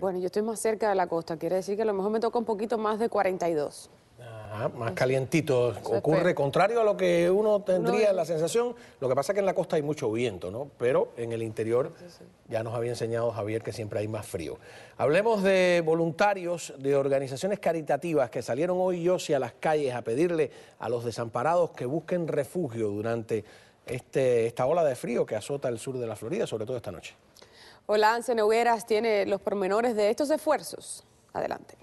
Bueno, yo estoy más cerca de la costa, quiere decir que a lo mejor me toca un poquito más de 42. más calientito. Ocurre contrario a lo que uno tendría la sensación. Lo que pasa es que en la costa hay mucho viento, ¿no? Pero en el interior ya nos había enseñado Javier que siempre hay más frío. Hablemos de voluntarios de organizaciones caritativas que salieron hoy y a las calles a pedirle a los desamparados que busquen refugio durante este, esta ola de frío que azota el sur de la Florida, sobre todo esta noche. Hola, Anselmo Hogueras tiene los pormenores de estos esfuerzos. Adelante.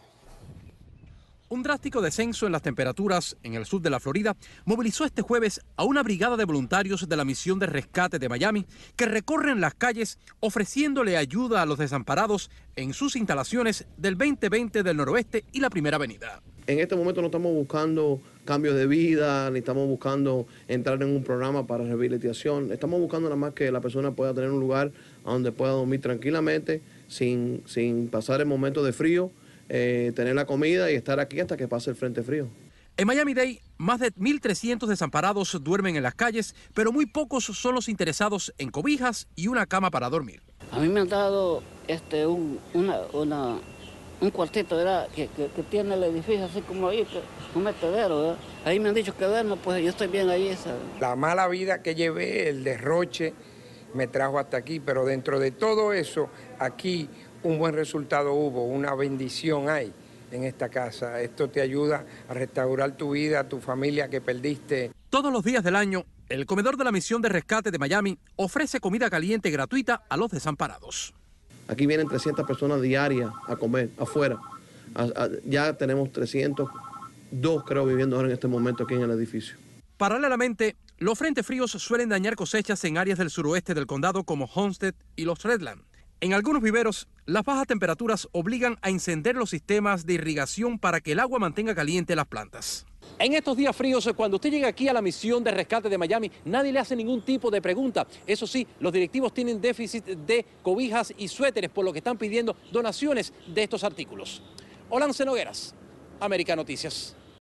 Un drástico descenso en las temperaturas en el sur de la Florida movilizó este jueves a una brigada de voluntarios de la misión de rescate de Miami que recorren las calles ofreciéndole ayuda a los desamparados en sus instalaciones del 2020 del noroeste y la primera avenida en este momento no estamos buscando cambios de vida, ni estamos buscando entrar en un programa para rehabilitación. Estamos buscando nada más que la persona pueda tener un lugar donde pueda dormir tranquilamente, sin, sin pasar el momento de frío, eh, tener la comida y estar aquí hasta que pase el frente frío. En miami Day, más de 1.300 desamparados duermen en las calles, pero muy pocos son los interesados en cobijas y una cama para dormir. A mí me han dado este, una un cuarteto Que, tiene el edificio así como ahí, un metedero. Ahí me han dicho que duermo, pues yo estoy bien ahí. esa La mala vida que llevé, el derroche, me trajo hasta aquí, pero dentro de todo eso, aquí un buen resultado hubo, una bendición hay en esta casa. Esto te ayuda a restaurar tu vida, tu familia que perdiste. Todos los días del año, el comedor de la misión de rescate de Miami ofrece comida caliente gratuita a los desamparados. Aquí vienen 300 personas diarias a comer afuera. ya tenemos 302, creo, viviendo ahora en este momento aquí en el edificio. Paralelamente, los frentes fríos suelen dañar cosechas en áreas del suroeste del condado como Homestead y los Redlands. En algunos viveros, las bajas temperaturas obligan a encender los sistemas de irrigación para que el agua mantenga caliente las plantas. En estos días fríos, eh, cuando usted llega aquí a la misión de rescate de Miami, nadie le hace ningún tipo de pregunta. Eso sí, los directivos tienen déficit de cobijas y suéteres, por lo que están pidiendo donaciones de estos artículos. Olan Nogueras, América Noticias.